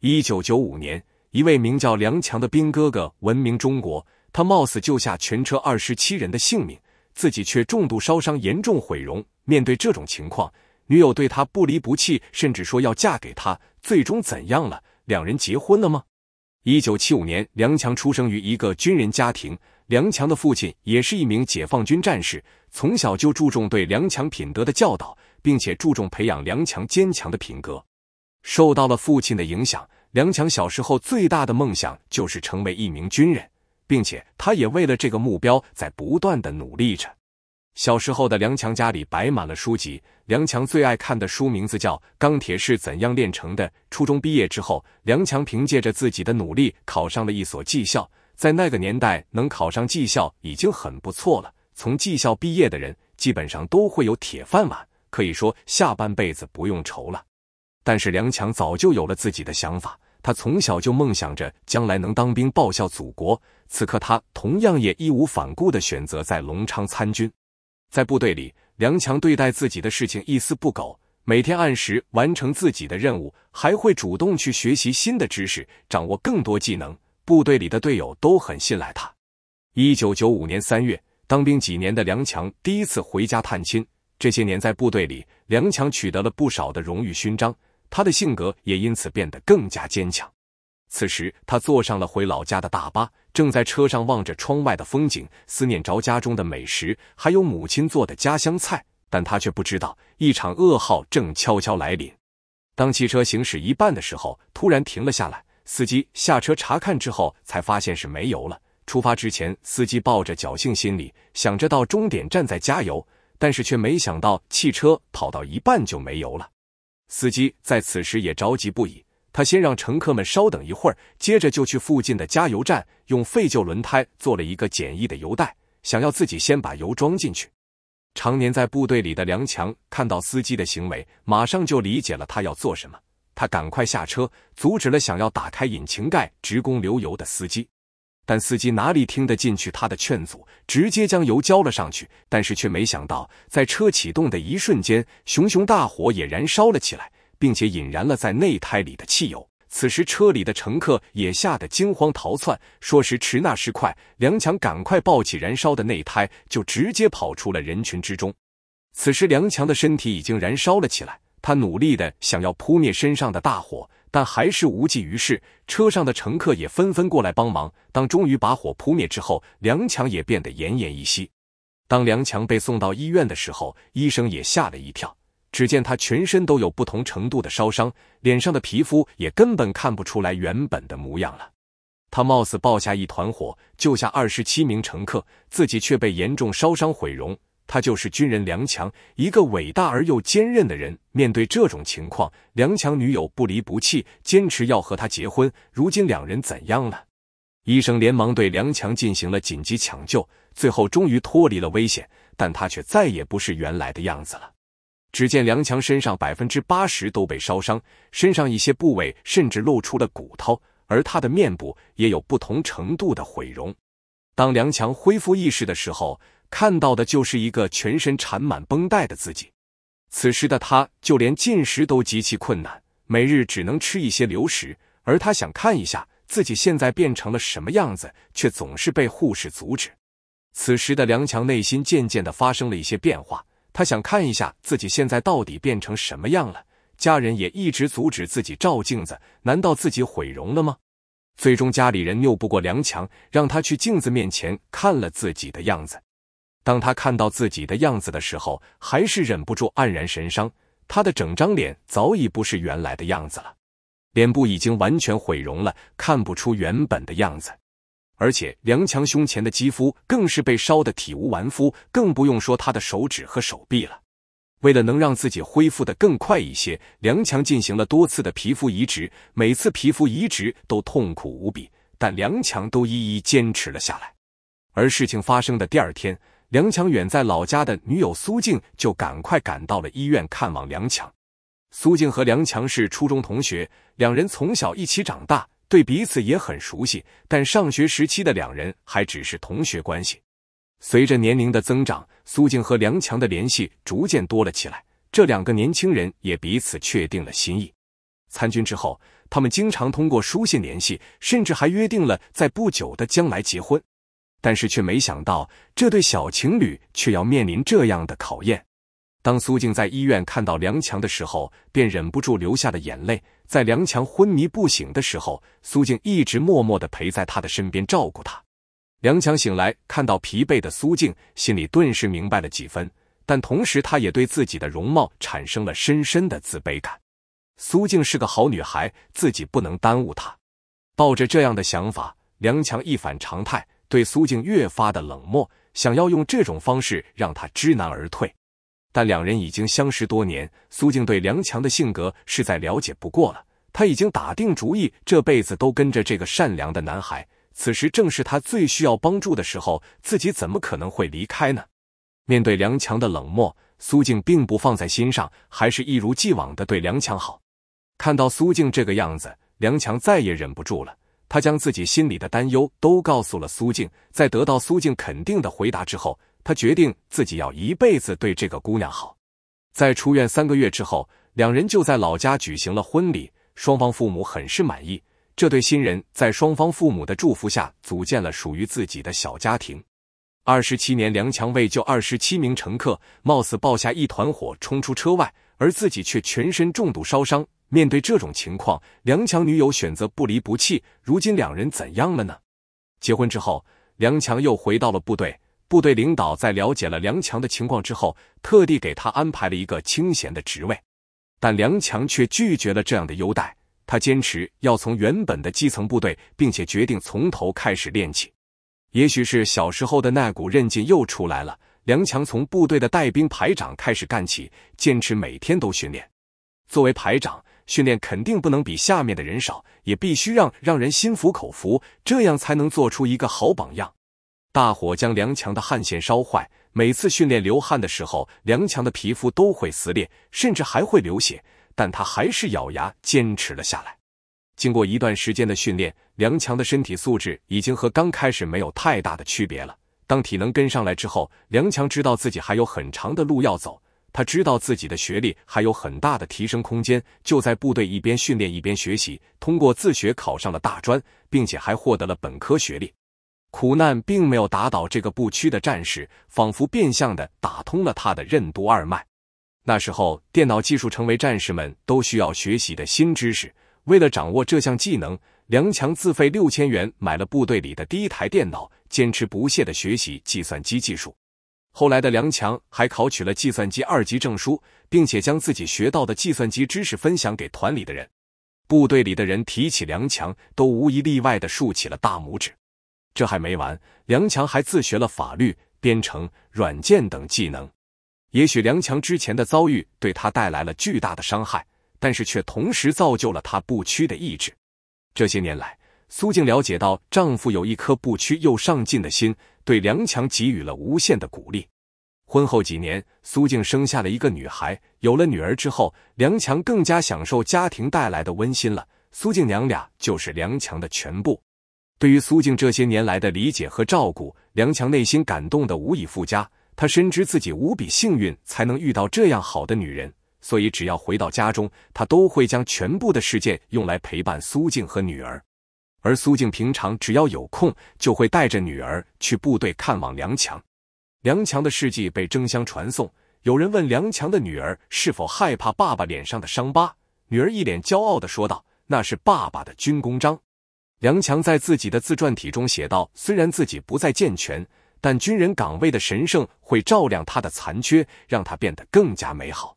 一九九五年，一位名叫梁强的兵哥哥闻名中国。他冒死救下全车二十七人的性命，自己却重度烧伤，严重毁容。面对这种情况，女友对他不离不弃，甚至说要嫁给他。最终怎样了？两人结婚了吗？一九七五年，梁强出生于一个军人家庭。梁强的父亲也是一名解放军战士，从小就注重对梁强品德的教导，并且注重培养梁强坚强的品格。受到了父亲的影响，梁强小时候最大的梦想就是成为一名军人，并且他也为了这个目标在不断的努力着。小时候的梁强家里摆满了书籍，梁强最爱看的书名字叫《钢铁是怎样炼成的》。初中毕业之后，梁强凭借着自己的努力考上了一所技校。在那个年代，能考上技校已经很不错了。从技校毕业的人基本上都会有铁饭碗，可以说下半辈子不用愁了。但是梁强早就有了自己的想法，他从小就梦想着将来能当兵报效祖国。此刻他同样也义无反顾的选择在隆昌参军。在部队里，梁强对待自己的事情一丝不苟，每天按时完成自己的任务，还会主动去学习新的知识，掌握更多技能。部队里的队友都很信赖他。一九九五年三月，当兵几年的梁强第一次回家探亲。这些年在部队里，梁强取得了不少的荣誉勋章。他的性格也因此变得更加坚强。此时，他坐上了回老家的大巴，正在车上望着窗外的风景，思念着家中的美食，还有母亲做的家乡菜。但他却不知道，一场噩耗正悄悄来临。当汽车行驶一半的时候，突然停了下来。司机下车查看之后，才发现是没油了。出发之前，司机抱着侥幸心理，想着到终点站再加油，但是却没想到汽车跑到一半就没油了。司机在此时也着急不已，他先让乘客们稍等一会儿，接着就去附近的加油站，用废旧轮胎做了一个简易的油袋，想要自己先把油装进去。常年在部队里的梁强看到司机的行为，马上就理解了他要做什么，他赶快下车，阻止了想要打开引擎盖直供流油的司机。但司机哪里听得进去他的劝阻，直接将油浇了上去。但是却没想到，在车启动的一瞬间，熊熊大火也燃烧了起来，并且引燃了在内胎里的汽油。此时车里的乘客也吓得惊慌逃窜。说时迟，那时快，梁强赶快抱起燃烧的内胎，就直接跑出了人群之中。此时梁强的身体已经燃烧了起来，他努力的想要扑灭身上的大火。但还是无济于事，车上的乘客也纷纷过来帮忙。当终于把火扑灭之后，梁强也变得奄奄一息。当梁强被送到医院的时候，医生也吓了一跳，只见他全身都有不同程度的烧伤，脸上的皮肤也根本看不出来原本的模样了。他冒死抱下一团火，救下二十七名乘客，自己却被严重烧伤毁容。他就是军人梁强，一个伟大而又坚韧的人。面对这种情况，梁强女友不离不弃，坚持要和他结婚。如今两人怎样了？医生连忙对梁强进行了紧急抢救，最后终于脱离了危险，但他却再也不是原来的样子了。只见梁强身上百分之八十都被烧伤，身上一些部位甚至露出了骨头，而他的面部也有不同程度的毁容。当梁强恢复意识的时候，看到的就是一个全身缠满绷带的自己，此时的他就连进食都极其困难，每日只能吃一些流食。而他想看一下自己现在变成了什么样子，却总是被护士阻止。此时的梁强内心渐渐的发生了一些变化，他想看一下自己现在到底变成什么样了。家人也一直阻止自己照镜子，难道自己毁容了吗？最终家里人拗不过梁强，让他去镜子面前看了自己的样子。当他看到自己的样子的时候，还是忍不住黯然神伤。他的整张脸早已不是原来的样子了，脸部已经完全毁容了，看不出原本的样子。而且梁强胸前的肌肤更是被烧得体无完肤，更不用说他的手指和手臂了。为了能让自己恢复的更快一些，梁强进行了多次的皮肤移植，每次皮肤移植都痛苦无比，但梁强都一一坚持了下来。而事情发生的第二天。梁强远在老家的女友苏静就赶快赶到了医院看望梁强。苏静和梁强是初中同学，两人从小一起长大，对彼此也很熟悉。但上学时期的两人还只是同学关系。随着年龄的增长，苏静和梁强的联系逐渐多了起来。这两个年轻人也彼此确定了心意。参军之后，他们经常通过书信联系，甚至还约定了在不久的将来结婚。但是却没想到，这对小情侣却要面临这样的考验。当苏静在医院看到梁强的时候，便忍不住流下了眼泪。在梁强昏迷不醒的时候，苏静一直默默的陪在他的身边照顾他。梁强醒来，看到疲惫的苏静，心里顿时明白了几分，但同时他也对自己的容貌产生了深深的自卑感。苏静是个好女孩，自己不能耽误她。抱着这样的想法，梁强一反常态。对苏静越发的冷漠，想要用这种方式让他知难而退。但两人已经相识多年，苏静对梁强的性格是在了解不过了。他已经打定主意，这辈子都跟着这个善良的男孩。此时正是他最需要帮助的时候，自己怎么可能会离开呢？面对梁强的冷漠，苏静并不放在心上，还是一如既往的对梁强好。看到苏静这个样子，梁强再也忍不住了。他将自己心里的担忧都告诉了苏静，在得到苏静肯定的回答之后，他决定自己要一辈子对这个姑娘好。在出院三个月之后，两人就在老家举行了婚礼，双方父母很是满意。这对新人在双方父母的祝福下，组建了属于自己的小家庭。二十七年，梁强为救二十七名乘客，冒死抱下一团火冲出车外，而自己却全身重度烧伤。面对这种情况，梁强女友选择不离不弃。如今两人怎样了呢？结婚之后，梁强又回到了部队。部队领导在了解了梁强的情况之后，特地给他安排了一个清闲的职位，但梁强却拒绝了这样的优待。他坚持要从原本的基层部队，并且决定从头开始练起。也许是小时候的那股韧劲又出来了，梁强从部队的带兵排长开始干起，坚持每天都训练。作为排长。训练肯定不能比下面的人少，也必须让让人心服口服，这样才能做出一个好榜样。大火将梁强的汗腺烧坏，每次训练流汗的时候，梁强的皮肤都会撕裂，甚至还会流血，但他还是咬牙坚持了下来。经过一段时间的训练，梁强的身体素质已经和刚开始没有太大的区别了。当体能跟上来之后，梁强知道自己还有很长的路要走。他知道自己的学历还有很大的提升空间，就在部队一边训练一边学习，通过自学考上了大专，并且还获得了本科学历。苦难并没有打倒这个不屈的战士，仿佛变相的打通了他的任督二脉。那时候，电脑技术成为战士们都需要学习的新知识。为了掌握这项技能，梁强自费六千元买了部队里的第一台电脑，坚持不懈的学习计算机技术。后来的梁强还考取了计算机二级证书，并且将自己学到的计算机知识分享给团里的人。部队里的人提起梁强，都无一例外的竖起了大拇指。这还没完，梁强还自学了法律、编程、软件等技能。也许梁强之前的遭遇对他带来了巨大的伤害，但是却同时造就了他不屈的意志。这些年来，苏静了解到丈夫有一颗不屈又上进的心，对梁强给予了无限的鼓励。婚后几年，苏静生下了一个女孩。有了女儿之后，梁强更加享受家庭带来的温馨了。苏静娘俩就是梁强的全部。对于苏静这些年来的理解和照顾，梁强内心感动的无以复加。他深知自己无比幸运，才能遇到这样好的女人。所以，只要回到家中，他都会将全部的时间用来陪伴苏静和女儿。而苏静平常只要有空，就会带着女儿去部队看望梁强。梁强的事迹被争相传颂。有人问梁强的女儿是否害怕爸爸脸上的伤疤，女儿一脸骄傲的说道：“那是爸爸的军功章。”梁强在自己的自传体中写道：“虽然自己不再健全，但军人岗位的神圣会照亮他的残缺，让他变得更加美好。”